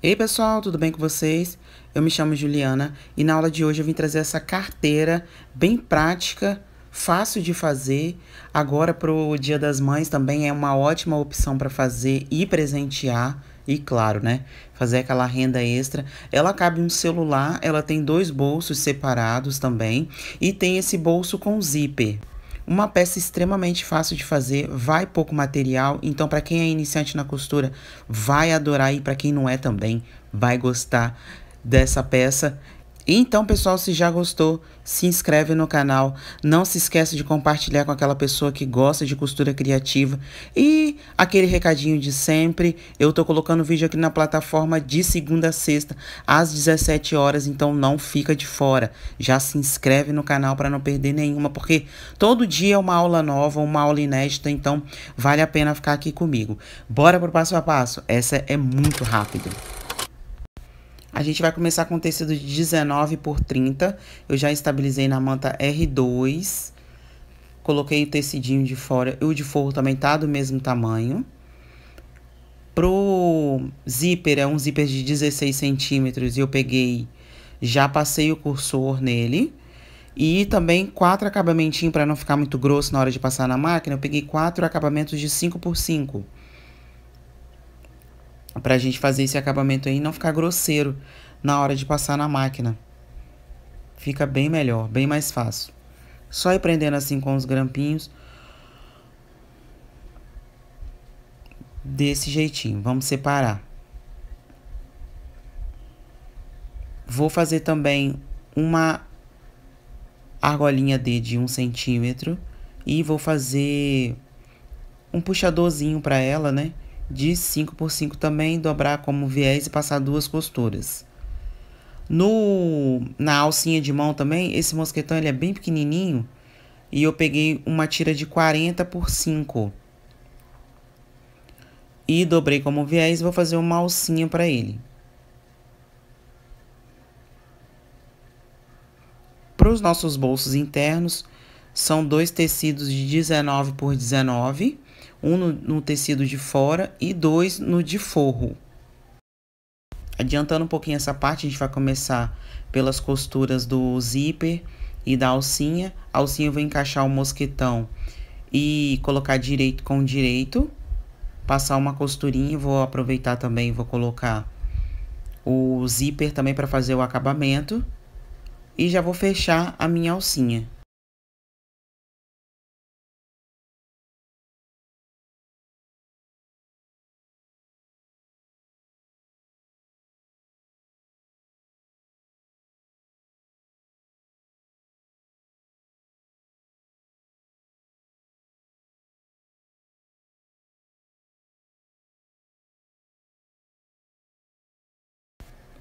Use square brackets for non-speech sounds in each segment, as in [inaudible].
Ei pessoal, tudo bem com vocês? Eu me chamo Juliana e na aula de hoje eu vim trazer essa carteira bem prática, fácil de fazer. Agora para o Dia das Mães também é uma ótima opção para fazer e presentear. E claro, né? Fazer aquela renda extra. Ela cabe um celular, ela tem dois bolsos separados também e tem esse bolso com zíper. Uma peça extremamente fácil de fazer, vai pouco material, então para quem é iniciante na costura, vai adorar e para quem não é também, vai gostar dessa peça. Então, pessoal, se já gostou, se inscreve no canal. Não se esqueça de compartilhar com aquela pessoa que gosta de costura criativa. E aquele recadinho de sempre, eu tô colocando vídeo aqui na plataforma de segunda a sexta, às 17 horas, então não fica de fora. Já se inscreve no canal para não perder nenhuma, porque todo dia é uma aula nova, uma aula inédita, então vale a pena ficar aqui comigo. Bora pro passo a passo. Essa é muito rápida. A gente vai começar com tecido de 19 por 30. Eu já estabilizei na manta R2. Coloquei o tecidinho de fora. E o de forro também tá do mesmo tamanho. Pro zíper, é um zíper de 16 centímetros. E eu peguei, já passei o cursor nele. E também quatro acabamentinhos para não ficar muito grosso na hora de passar na máquina. Eu peguei quatro acabamentos de 5 por 5 para a gente fazer esse acabamento aí e não ficar grosseiro na hora de passar na máquina. Fica bem melhor, bem mais fácil. Só ir prendendo assim com os grampinhos. Desse jeitinho, vamos separar. Vou fazer também uma argolinha D de um centímetro e vou fazer um puxadorzinho para ela, né? de 5 por 5 também, dobrar como viés e passar duas costuras. No, na alcinha de mão também, esse mosquetão ele é bem pequenininho e eu peguei uma tira de 40 por 5 e dobrei como viés, vou fazer uma alcinha para ele. Para os nossos bolsos internos, são dois tecidos de 19 por 19 um no, no tecido de fora e dois no de forro. Adiantando um pouquinho essa parte, a gente vai começar pelas costuras do zíper e da alcinha. A alcinha eu vou encaixar o mosquetão e colocar direito com direito. Passar uma costurinha, vou aproveitar também, vou colocar o zíper também para fazer o acabamento. E já vou fechar a minha alcinha.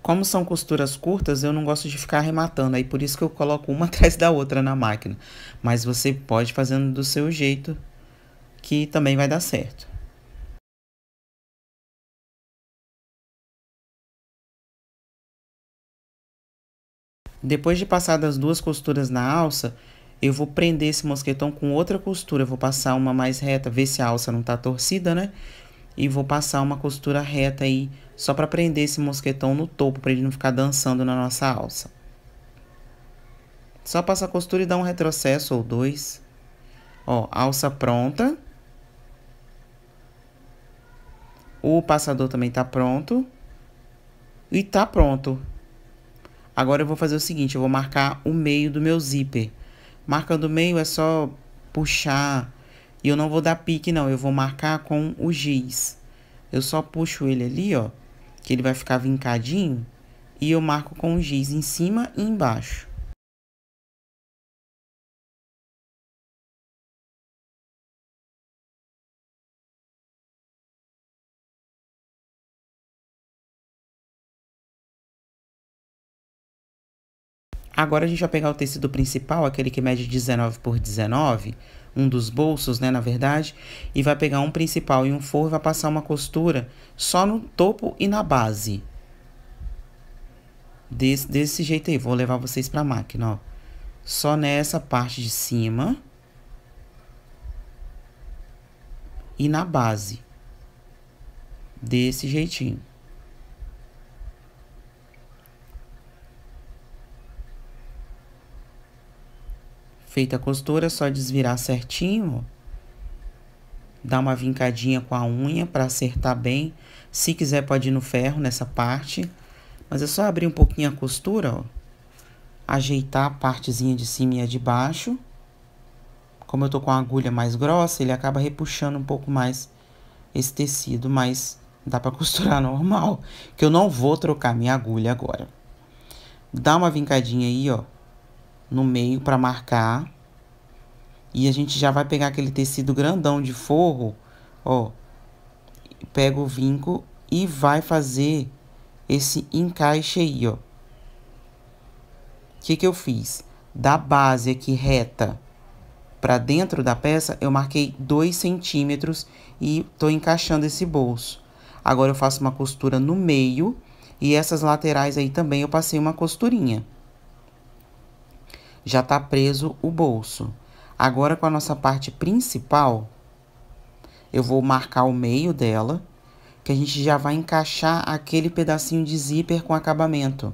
Como são costuras curtas, eu não gosto de ficar arrematando, aí por isso que eu coloco uma [laughs] atrás da outra na máquina. Mas você pode fazendo do seu jeito, que também vai dar certo. Depois de passar as duas costuras na alça, eu vou prender esse mosquetão com outra costura. Eu vou passar uma mais reta, ver se a alça não tá torcida, né? e vou passar uma costura reta aí, só para prender esse mosquetão no topo, para ele não ficar dançando na nossa alça. Só passa a costura e dá um retrocesso ou dois. Ó, alça pronta. O passador também tá pronto. E tá pronto. Agora eu vou fazer o seguinte, eu vou marcar o meio do meu zíper. Marcando o meio é só puxar e eu não vou dar pique, não. Eu vou marcar com o giz. Eu só puxo ele ali, ó. Que ele vai ficar vincadinho. E eu marco com o giz em cima e embaixo. Agora a gente vai pegar o tecido principal, aquele que mede 19 por 19, um dos bolsos, né, na verdade, e vai pegar um principal e um forro e vai passar uma costura só no topo e na base. Desse, desse jeito aí, vou levar vocês para a máquina, ó. Só nessa parte de cima. E na base. Desse jeitinho. Feita a costura, é só desvirar certinho. Dá uma vincadinha com a unha para acertar bem. Se quiser, pode ir no ferro nessa parte. Mas é só abrir um pouquinho a costura, ó. Ajeitar a partezinha de cima e a de baixo. Como eu tô com a agulha mais grossa, ele acaba repuxando um pouco mais esse tecido, mas dá para [laughs] costurar normal, que eu não vou trocar minha agulha agora. Dá uma vincadinha aí, ó, no meio para marcar. E a gente já vai pegar aquele tecido grandão de forro, ó. Pega o vinco e vai fazer esse encaixe aí, ó. O que que eu fiz? Da base aqui reta para dentro da peça, eu marquei 2 centímetros e tô encaixando esse bolso. Agora eu faço uma costura no meio e essas laterais aí também eu passei uma costurinha já está preso o bolso. Agora, com a nossa parte principal, eu vou marcar o meio dela, que a gente já vai encaixar aquele pedacinho de zíper com acabamento.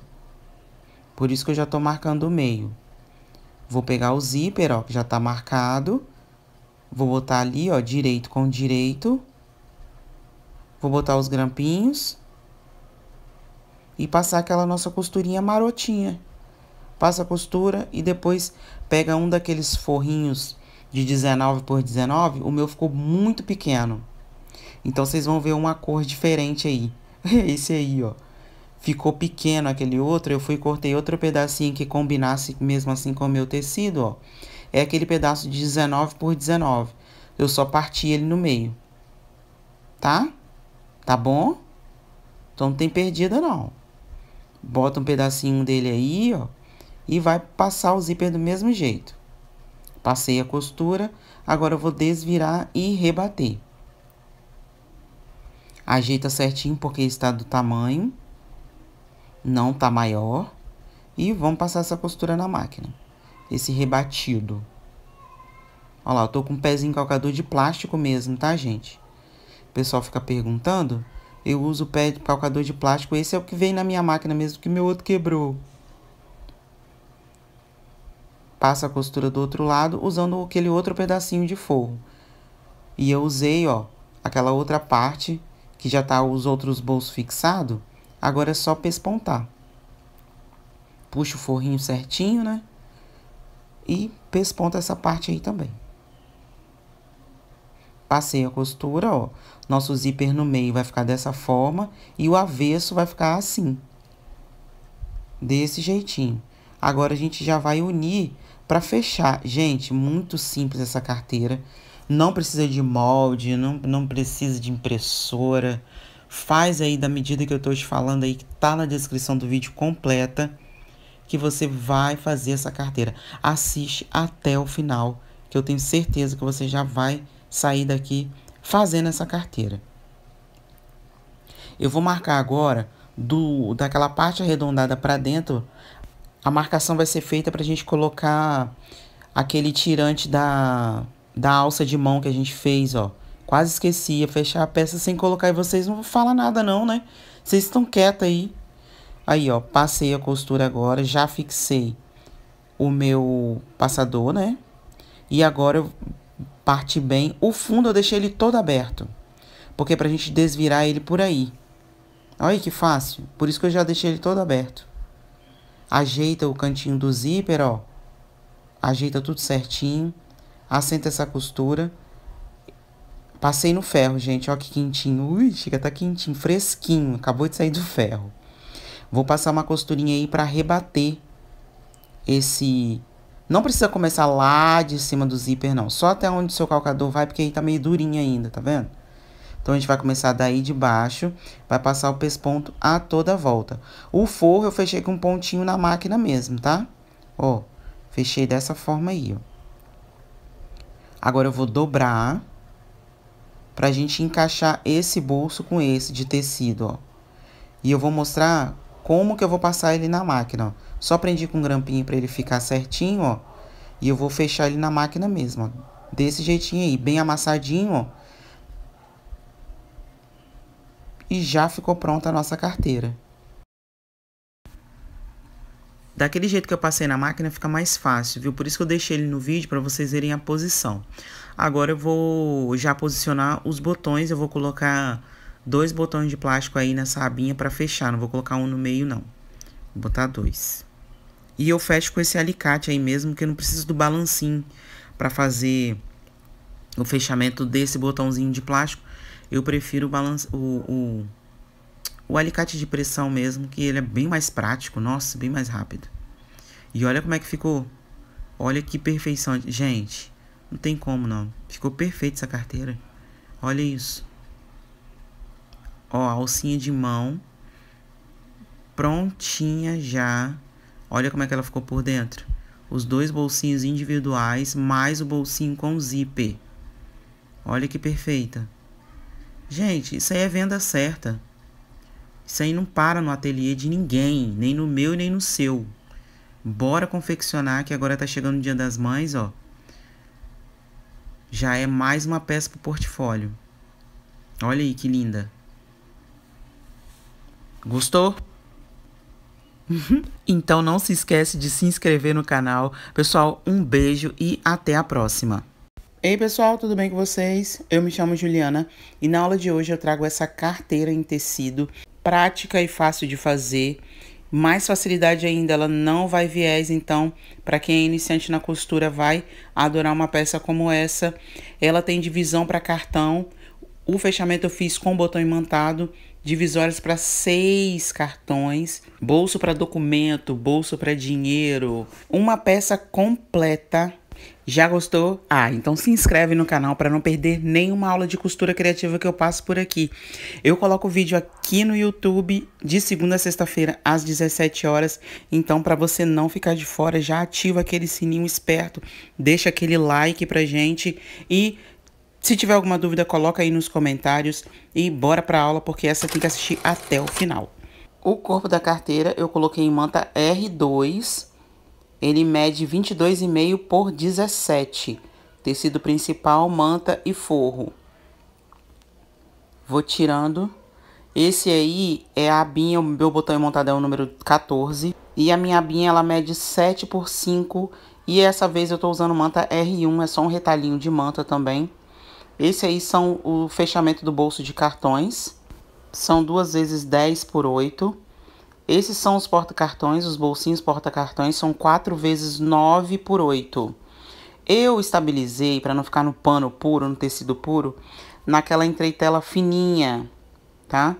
Por isso que eu já estou marcando o meio. Vou pegar o zíper, ó, que já está marcado. Vou botar ali, ó, direito com direito. Vou botar os grampinhos. E passar aquela nossa costurinha marotinha passa a costura e depois pega um daqueles forrinhos de 19 por 19, o meu ficou muito pequeno. Então vocês vão ver uma cor diferente aí. [laughs] Esse aí, ó. Ficou pequeno aquele outro, eu fui cortei outro pedacinho que combinasse mesmo assim com o meu tecido, ó. É aquele pedaço de 19 por 19. Eu só parti ele no meio. Tá? Tá bom? Então não tem perdida não. Bota um pedacinho dele aí, ó e vai passar o zíper do mesmo jeito. Passei a costura, agora eu vou desvirar e rebater. Ajeita certinho porque está do tamanho, não tá maior. E vamos passar essa costura na máquina, esse rebatido. Olha lá, eu tô com um pezinho calcador de plástico mesmo, tá, gente? O pessoal fica perguntando, eu uso o pé de calcador de plástico, esse é o que vem na minha máquina mesmo, que meu outro quebrou passa a costura do outro lado usando aquele outro pedacinho de forro. E eu usei, ó, aquela outra parte que já tá os outros bolsos fixado, agora é só pespontar. Puxa o forrinho certinho, né? E pesponta essa parte aí também. Passei a costura, ó. Nosso zíper no meio vai ficar dessa forma e o avesso vai ficar assim. Desse jeitinho. Agora a gente já vai unir para fechar, gente, muito simples essa carteira. Não precisa de molde, não, não precisa de impressora. Faz aí da medida que eu estou te falando aí, que tá na descrição do vídeo completa, que você vai fazer essa carteira. Assiste até o final, que eu tenho certeza que você já vai sair daqui fazendo essa carteira. Eu vou marcar agora do daquela parte arredondada para dentro a marcação vai ser feita para a gente colocar aquele tirante da, da alça de mão que a gente fez, ó. Quase esquecia fechar a peça sem colocar. E vocês não falam nada não, né? Vocês estão quietos aí. Aí, ó, passei a costura agora, já fixei o meu passador, né? E agora eu parti bem. O fundo eu deixei ele todo aberto. Porque é pra gente desvirar ele por aí. Olha que fácil. Por isso que eu já deixei ele todo aberto ajeita o cantinho do zíper, ó. Ajeita tudo certinho. Assenta essa costura. Passei no ferro, gente, ó que quentinho. Ui, chega, tá quentinho, fresquinho, acabou de sair do ferro. Vou passar uma costurinha aí para rebater esse... Não precisa começar lá de cima do zíper, não. Só até onde o seu calcador vai, porque aí tá meio durinho ainda, tá vendo? Então, a gente vai começar daí de baixo, vai passar o pesponto a toda a volta. O forro eu fechei com um pontinho na máquina mesmo, tá? Ó, fechei dessa forma aí, ó. Agora, eu vou dobrar pra gente encaixar esse bolso com esse de tecido, ó. E eu vou mostrar como que eu vou passar ele na máquina, ó. Só prendi com um grampinho pra ele ficar certinho, ó. E eu vou fechar ele na máquina mesmo, ó. Desse jeitinho aí, bem amassadinho, ó e já ficou pronta a nossa carteira. Daquele jeito que eu passei na máquina fica mais fácil, viu? Por isso que eu deixei ele no vídeo para vocês verem a posição. Agora eu vou já posicionar os botões, eu vou colocar dois botões de plástico aí nessa abinha para fechar, não vou colocar um no meio não. Vou botar dois. E eu fecho com esse alicate aí mesmo, porque eu não preciso do balancinho para fazer o fechamento desse botãozinho de plástico eu prefiro balance, o, o, o alicate de pressão mesmo, que ele é bem mais prático, nossa, bem mais rápido. E olha como é que ficou. Olha que perfeição. Gente, não tem como não. Ficou perfeita essa carteira. Olha isso. Ó, alcinha de mão. Prontinha já. Olha como é que ela ficou por dentro. Os dois bolsinhos individuais, mais o bolsinho com zíper. Olha que perfeita. Gente, isso aí é venda certa. Isso aí não para no ateliê de ninguém, nem no meu nem no seu. Bora confeccionar que agora tá chegando o Dia das Mães, ó. Já é mais uma peça pro portfólio. Olha aí que linda. Gostou? Uhum. então não se esquece de se inscrever no canal. Pessoal, um beijo e até a próxima. Ei pessoal, tudo bem com vocês? Eu me chamo Juliana e na aula de hoje eu trago essa carteira em tecido, prática e fácil de fazer, mais facilidade ainda, ela não vai viés, então para quem é iniciante na costura vai adorar uma peça como essa. Ela tem divisão para cartão, o fechamento eu fiz com botão imantado, divisórias para seis cartões, bolso para documento, bolso para dinheiro, uma peça completa já gostou? Ah, então se inscreve no canal para não perder nenhuma aula de costura criativa que eu passo por aqui. Eu coloco o vídeo aqui no YouTube de segunda a sexta-feira às 17 horas, então para você não ficar de fora, já ativa aquele sininho esperto, deixa aquele like pra gente e se tiver alguma dúvida, coloca aí nos comentários e bora pra aula porque essa tem que assistir até o final. O corpo da carteira eu coloquei em manta R2 ele mede 22,5 por 17. Tecido principal, manta e forro. Vou tirando. Esse aí é a abinha, o meu botão montado é o número 14. E a minha abinha, ela mede 7 por 5. E essa vez eu tô usando manta R1, é só um retalhinho de manta também. Esse aí são o fechamento do bolso de cartões. São duas vezes 10 por 8. Esses são os porta-cartões, os bolsinhos porta-cartões são 4 vezes 9 por 8. Eu estabilizei, para não ficar no pano puro, no tecido puro, naquela entreitela fininha, tá?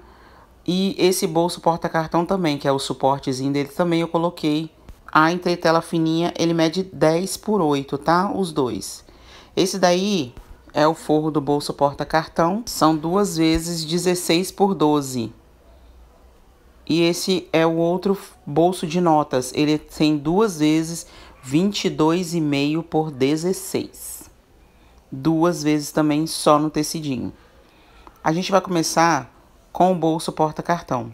E esse bolso porta-cartão também, que é o suportezinho dele, também eu coloquei a entretela fininha, ele mede 10 por 8, tá? Os dois. Esse daí é o forro do bolso porta-cartão, são duas vezes 16 por 12. E esse é o outro bolso de notas. Ele tem duas vezes 22,5 por 16. Duas vezes também só no tecidinho. A gente vai começar com o bolso porta-cartão.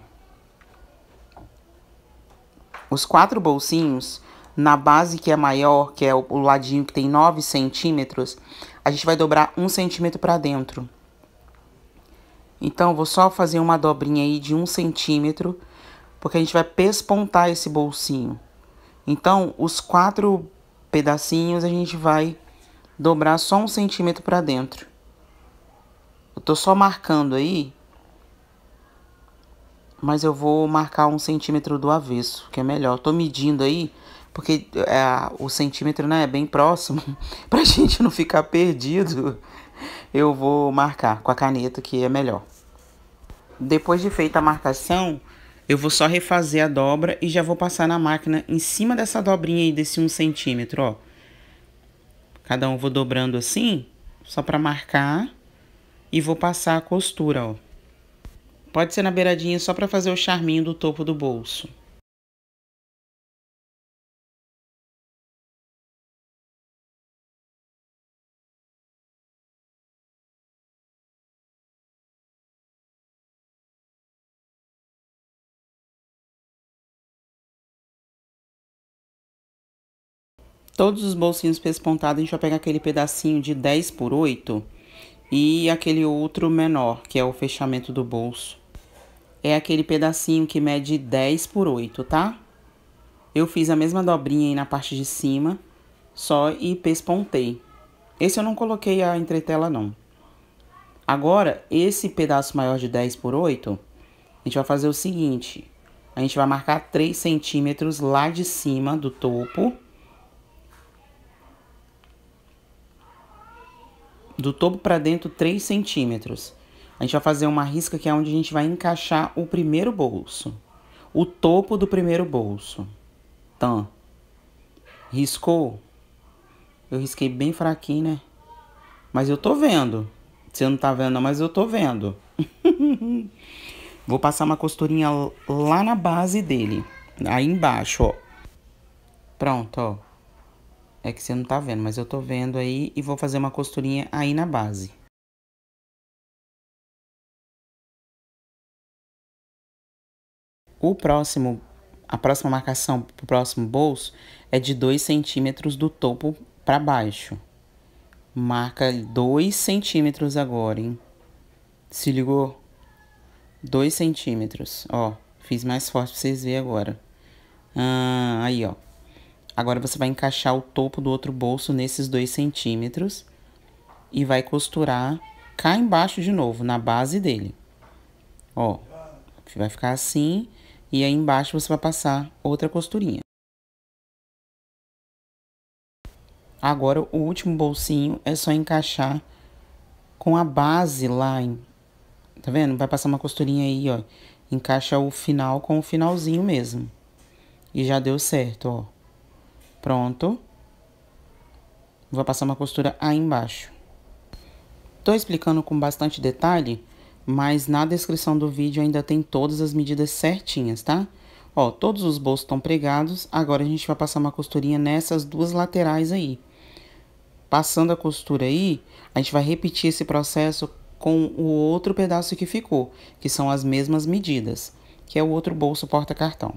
Os quatro bolsinhos, na base que é maior, que é o ladinho que tem 9 centímetros, a gente vai dobrar um centímetro para dentro. Então, vou só fazer uma dobrinha aí de um centímetro, porque a gente vai pespontar esse bolsinho. Então, os quatro pedacinhos a gente vai dobrar só um centímetro para dentro. Eu tô só marcando aí, mas eu vou marcar um centímetro do avesso, que é melhor. Eu tô medindo aí, porque é, o centímetro né, é bem próximo, [laughs] pra gente não ficar perdido eu vou marcar com a caneta que é melhor. Depois de feita a marcação, eu vou só refazer a dobra e já vou passar na máquina em cima dessa dobrinha aí desse 1 um centímetro, ó. Cada um vou dobrando assim, só para marcar e vou passar a costura, ó. Pode ser na beiradinha só para fazer o charminho do topo do bolso. todos os bolsinhos pespontados a gente vai pegar aquele pedacinho de 10 por 8 e aquele outro menor, que é o fechamento do bolso. É aquele pedacinho que mede 10 por 8, tá? Eu fiz a mesma dobrinha aí na parte de cima, só e pespontei. Esse eu não coloquei a entretela, não. Agora, esse pedaço maior de 10 por 8, a gente vai fazer o seguinte. A gente vai marcar 3 centímetros lá de cima do topo do topo para dentro 3 centímetros. A gente vai fazer uma risca que é onde a gente vai encaixar o primeiro bolso. O topo do primeiro bolso. Então, riscou? Eu risquei bem fraquinho, né? Mas eu tô vendo. Você não tá vendo, mas eu tô vendo. [laughs] Vou passar uma costurinha lá na base dele. Aí embaixo, ó. Pronto, ó. É que você não tá vendo, mas eu tô vendo aí e vou fazer uma costurinha aí na base. O próximo, a próxima marcação pro próximo bolso é de 2 centímetros do topo para baixo. Marca 2 centímetros agora, hein? Se ligou? 2 centímetros, ó. Fiz mais forte pra vocês verem agora. Ah, aí, ó. Agora você vai encaixar o topo do outro bolso nesses dois centímetros e vai costurar cá embaixo de novo, na base dele. Ó, vai ficar assim e aí embaixo você vai passar outra costurinha. Agora o último bolsinho é só encaixar com a base lá, em, tá vendo? Vai passar uma costurinha aí, ó. Encaixa o final com o finalzinho mesmo. E já deu certo, ó. Pronto. Vou passar uma costura aí embaixo. Tô explicando com bastante detalhe, mas na descrição do vídeo ainda tem todas as medidas certinhas, tá? Ó, todos os bolsos estão pregados, agora a gente vai passar uma costurinha nessas duas laterais aí. Passando a costura aí, a gente vai repetir esse processo com o outro pedaço que ficou, que são as mesmas medidas, que é o outro bolso porta-cartão.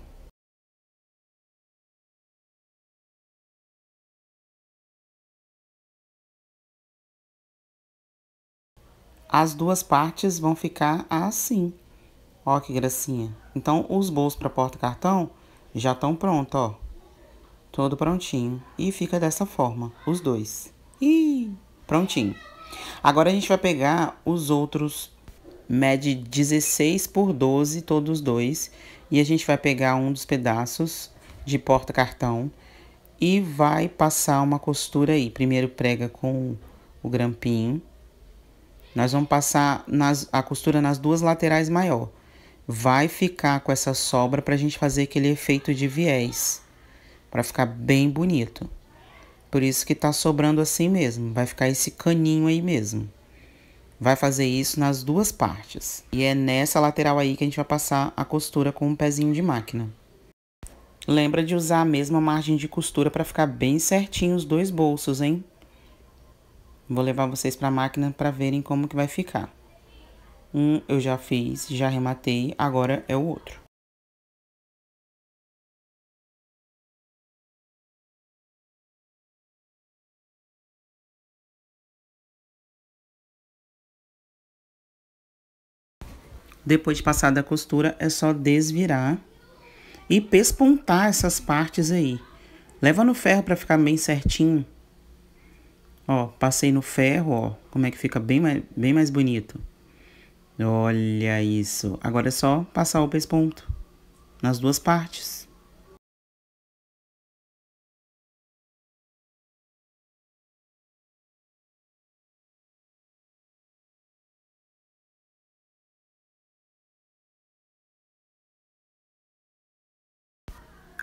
as duas partes vão ficar assim. Ó que gracinha. Então, os bolsos para porta-cartão já estão prontos, ó. Todo prontinho. E fica dessa forma, os dois. E prontinho. Agora, a gente vai pegar os outros, mede 16 por 12, todos dois. E a gente vai pegar um dos pedaços de porta-cartão e vai passar uma costura aí. Primeiro prega com o grampinho nós vamos passar nas, a costura nas duas laterais maior. Vai ficar com essa sobra para a gente fazer aquele efeito de viés. Para ficar bem bonito. Por isso que tá sobrando assim mesmo. Vai ficar esse caninho aí mesmo. Vai fazer isso nas duas partes. E é nessa lateral aí que a gente vai passar a costura com um pezinho de máquina. Lembra de usar a mesma margem de costura para ficar bem certinho os dois bolsos, hein? Vou levar vocês para a máquina para verem como que vai ficar. Um eu já fiz, já rematei, agora é o outro. Depois de passar da costura, é só desvirar e pespontar essas partes aí. Leva no ferro para ficar bem certinho. Ó, passei no ferro, ó, como é que fica bem mais, bem mais bonito. Olha isso. Agora é só passar o pesponto nas duas partes.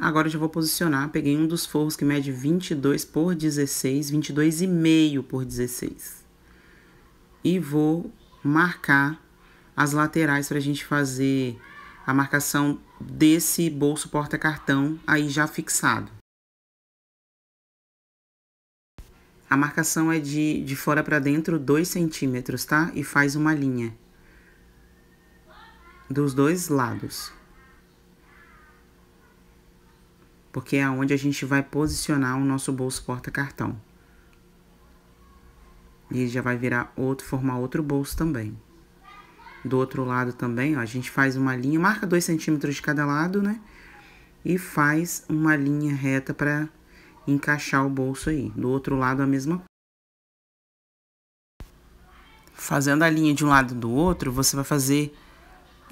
Agora eu já vou posicionar, peguei um dos forros que mede 22 por 16, 22,5 por 16. E vou marcar as laterais para a gente fazer a marcação desse bolso porta-cartão aí já fixado. A marcação é de, de fora para dentro 2 centímetros, tá? E faz uma linha dos dois lados. porque é onde a gente vai posicionar o nosso bolso porta-cartão. E já vai virar outro, formar outro bolso também. Do outro lado também, ó, a gente faz uma linha, marca dois centímetros de cada lado, né? E faz uma linha reta para encaixar o bolso aí. Do outro lado, a mesma Fazendo a linha de um lado do outro, você vai fazer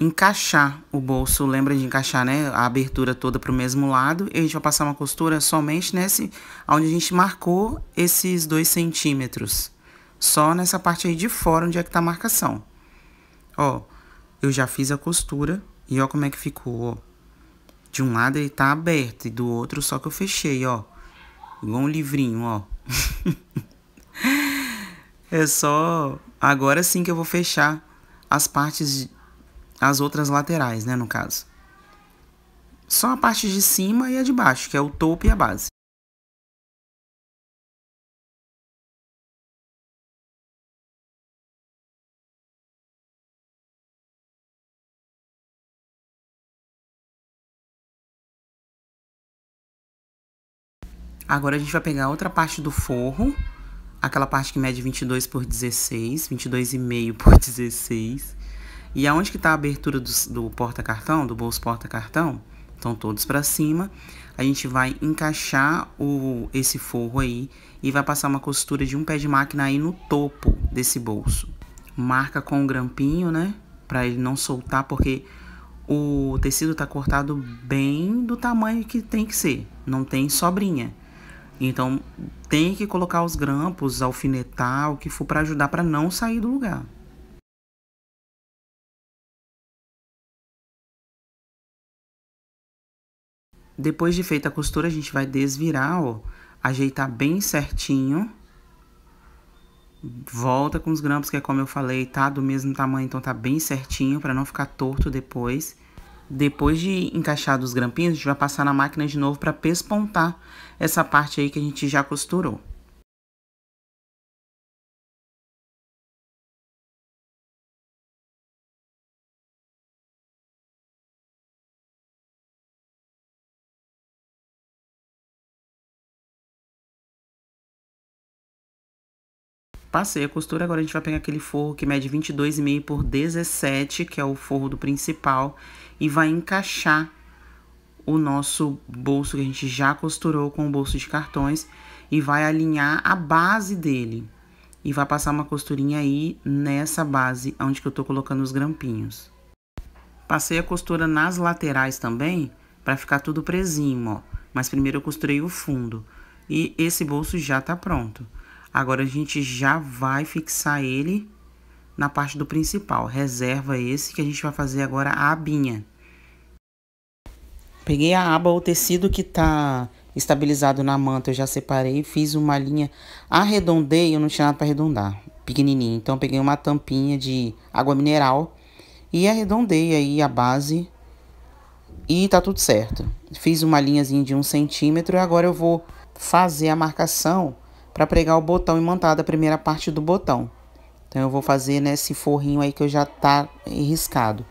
encaixar o bolso. Lembra de encaixar, né? A abertura toda para o mesmo lado. E a gente vai passar uma costura somente nesse, onde a gente marcou esses dois centímetros. Só nessa parte aí de fora, onde é que tá a marcação. Ó, eu já fiz a costura e ó como é que ficou, ó. De um lado ele tá aberto e do outro só que eu fechei, ó. Igual um livrinho, ó. [laughs] é só agora sim que eu vou fechar as partes as outras laterais, né, no caso. Só a parte de cima e a de baixo, que é o topo e a base. Agora a gente vai pegar outra parte do forro, aquela parte que mede 22 por 16, 22,5 por 16. E aonde que está a abertura do, do porta-cartão, do bolso porta-cartão? Então, todos para cima. A gente vai encaixar o, esse forro aí e vai passar uma costura de um pé de máquina aí no topo desse bolso. Marca com o um grampinho, né? Para ele não soltar, porque o tecido está cortado bem do tamanho que tem que ser. Não tem sobrinha. Então, tem que colocar os grampos, alfinetar, o que for para ajudar para não sair do lugar. Depois de feita a costura, a gente vai desvirar, ó, ajeitar bem certinho. Volta com os grampos, que é como eu falei, tá do mesmo tamanho, então tá bem certinho para não ficar torto depois. Depois de encaixado os grampinhos, a gente vai passar na máquina de novo para pespontar essa parte aí que a gente já costurou. Passei a costura, agora a gente vai pegar aquele forro que mede 22,5 por 17, que é o forro do principal, e vai encaixar o nosso bolso que a gente já costurou com o bolso de cartões e vai alinhar a base dele. E vai passar uma costurinha aí nessa base onde que eu tô colocando os grampinhos. Passei a costura nas laterais também, para ficar tudo presinho, ó. Mas primeiro eu costurei o fundo. E esse bolso já tá pronto. Agora a gente já vai fixar ele na parte do principal. Reserva esse que a gente vai fazer agora a abinha. Peguei a aba, o tecido que tá estabilizado na manta eu já separei, fiz uma linha, arredondei, eu não tinha nada para arredondar, pequenininho. Então peguei uma tampinha de água mineral e arredondei aí a base e tá tudo certo. Fiz uma linhazinha de um centímetro, agora eu vou fazer a marcação para pregar o botão imantado a primeira parte do botão. Então, eu vou fazer nesse né, forrinho aí que eu já tá riscado.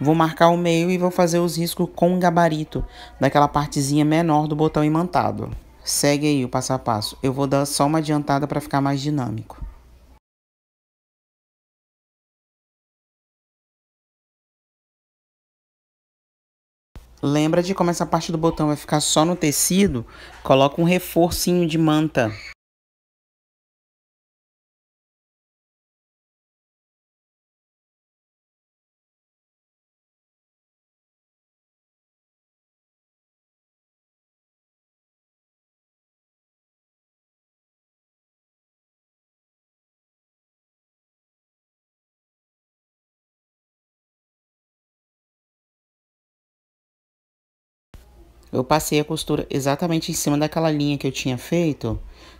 Vou marcar o meio e vou fazer os riscos com o gabarito daquela partezinha menor do botão imantado. Segue aí o passo a passo. Eu vou dar só uma adiantada para ficar mais dinâmico. Lembra de como essa parte do botão vai ficar só no tecido? Coloca um reforcinho de manta eu passei a costura exatamente em cima daquela linha que eu tinha feito.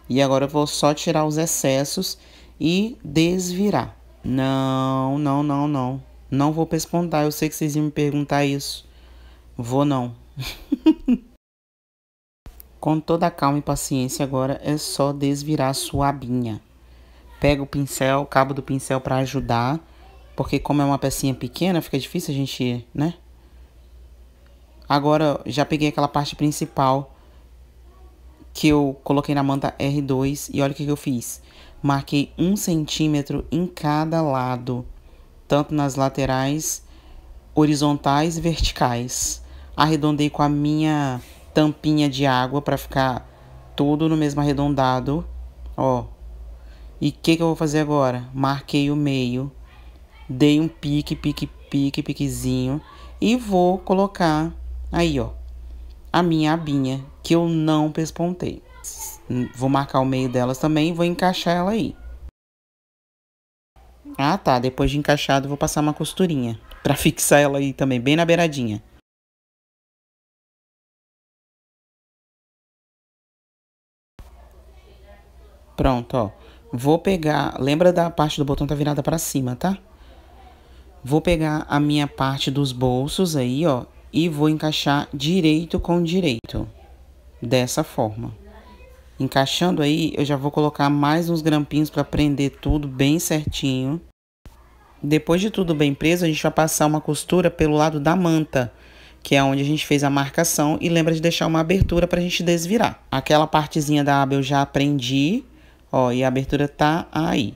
E agora eu vou só tirar os excessos e desvirar. Não, não, não, não. Não vou pespontar, eu sei que vocês iam me perguntar isso. Vou não. [laughs] Com toda a calma e paciência agora é só desvirar a sua abinha. Pega o pincel, o cabo do pincel para ajudar, porque como é uma pecinha pequena, fica difícil a gente, né? Agora já peguei aquela parte principal que eu coloquei na manta R2 e olha o que, que eu fiz. Marquei um centímetro em cada lado, tanto nas laterais horizontais e verticais. Arredondei com a minha tampinha de água para ficar tudo no mesmo arredondado, ó. E o que, que eu vou fazer agora? Marquei o meio, dei um pique, pique, pique, piquezinho e vou colocar Aí, ó. A minha abinha, que eu não pespontei. Vou marcar o meio delas também e vou encaixar ela aí. Ah, tá. Depois de encaixado, vou passar uma costurinha. Pra fixar ela aí também, bem na beiradinha. Pronto, ó. Vou pegar... Lembra da parte do botão tá virada pra cima, tá? Vou pegar a minha parte dos bolsos aí, ó e vou encaixar direito com direito, dessa forma. Encaixando aí, eu já vou colocar mais uns grampinhos para prender tudo bem certinho. Depois de tudo bem preso, a gente vai passar uma costura pelo lado da manta, que é onde a gente fez a marcação. E lembra de deixar uma abertura para a gente desvirar. Aquela partezinha da aba eu já aprendi, ó, e a abertura tá aí.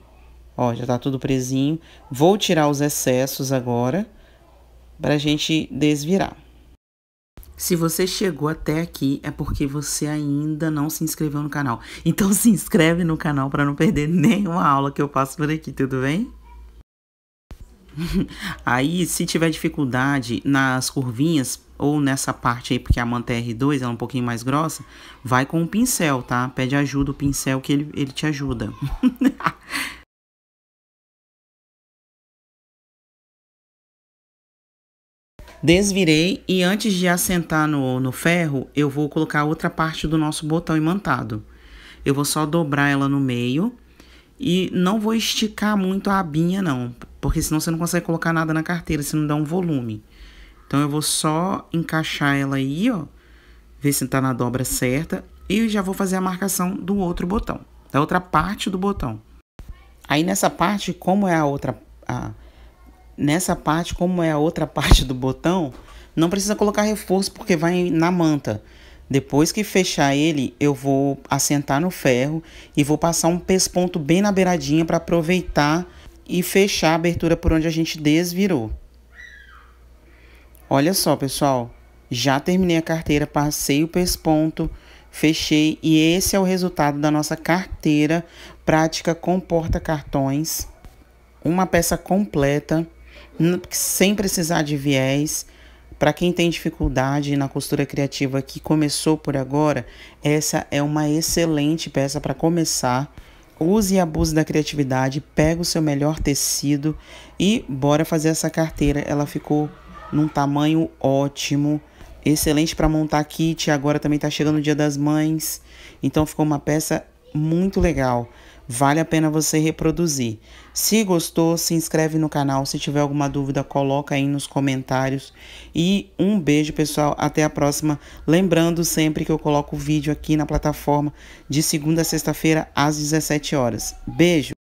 Ó, já tá tudo presinho. Vou tirar os excessos agora pra gente desvirar. Se você chegou até aqui é porque você ainda não se inscreveu no canal. Então [laughs] se inscreve no canal para não perder nenhuma aula que eu passo por aqui, tudo bem? [laughs] aí, se tiver dificuldade nas curvinhas ou nessa parte aí, porque a manta é R2 é um pouquinho mais grossa, vai com o pincel, tá? Pede ajuda o pincel que ele, ele te ajuda. [laughs] Desvirei e antes de assentar no, no ferro, eu vou colocar outra parte do nosso botão imantado. Eu vou só dobrar ela no meio e não vou esticar muito a abinha não, porque senão você não consegue colocar nada na carteira, se não dá um volume. Então eu vou só encaixar ela aí, ó, ver se tá na dobra certa e já vou fazer a marcação do outro botão, da outra parte do botão. Aí nessa parte, como é a outra a, nessa parte, como é a outra [laughs] parte do botão, não precisa colocar reforço porque vai na manta. Depois que fechar ele, eu vou assentar no ferro e vou passar um pesponto bem na beiradinha para aproveitar e fechar a abertura por onde a gente desvirou. Olha só, pessoal, já terminei a carteira, passei o pesponto, fechei e esse é o resultado da nossa carteira prática com porta cartões. Uma peça completa sem precisar de viés. Para quem tem dificuldade na costura criativa que começou por agora, essa é uma excelente peça para começar. Use e abuse da criatividade, pega o seu melhor tecido e bora fazer essa carteira. Ela ficou num tamanho ótimo, excelente para montar kit. Agora também está chegando o Dia das Mães, então ficou uma peça muito legal vale a pena você reproduzir. Se gostou, se inscreve no canal. Se tiver alguma dúvida, coloca aí nos comentários. E um beijo, pessoal. Até a próxima. Lembrando sempre que eu coloco o vídeo aqui na plataforma de segunda a sexta-feira às 17 horas. Beijo!